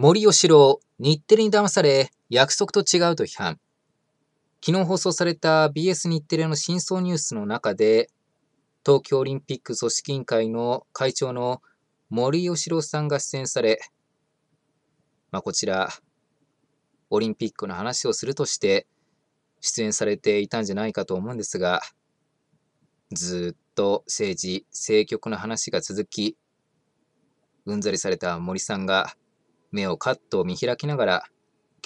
森喜朗、日テレに騙され、約束と違うと批判。昨日放送された BS 日テレの真相ニュースの中で、東京オリンピック組織委員会の会長の森喜朗さんが出演され、まあ、こちら、オリンピックの話をするとして出演されていたんじゃないかと思うんですが、ずっと政治、政局の話が続き、うんざりされた森さんが、目をカッと見開きながら、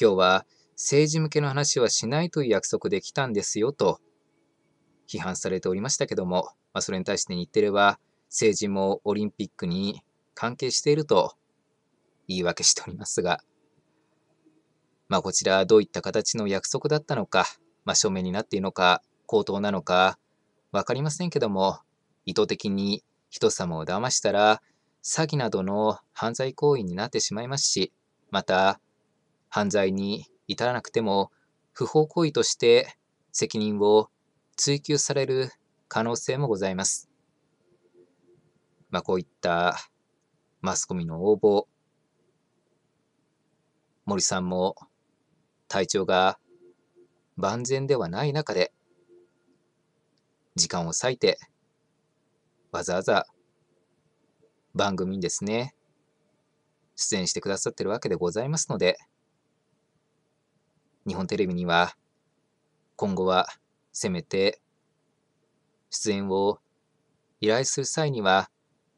今日は政治向けの話はしないという約束で来たんですよと批判されておりましたけども、まあ、それに対して日テレは政治もオリンピックに関係していると言い訳しておりますが、まあ、こちらどういった形の約束だったのか、まあ、書面になっているのか、口頭なのか、わかりませんけども、意図的に人様を騙したら詐欺などの犯罪行為になってしまいますし、また、犯罪に至らなくても、不法行為として責任を追及される可能性もございます。まあ、こういったマスコミの応募、森さんも体調が万全ではない中で、時間を割いて、わざわざ番組にですね、出演してくださってるわけでございますので、日本テレビには今後はせめて出演を依頼する際には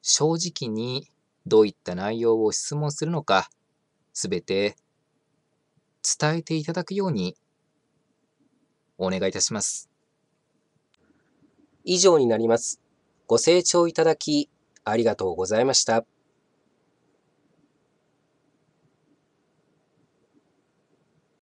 正直にどういった内容を質問するのかすべて伝えていただくようにお願いいたします。以上になります。ご清聴いただきありがとうございました。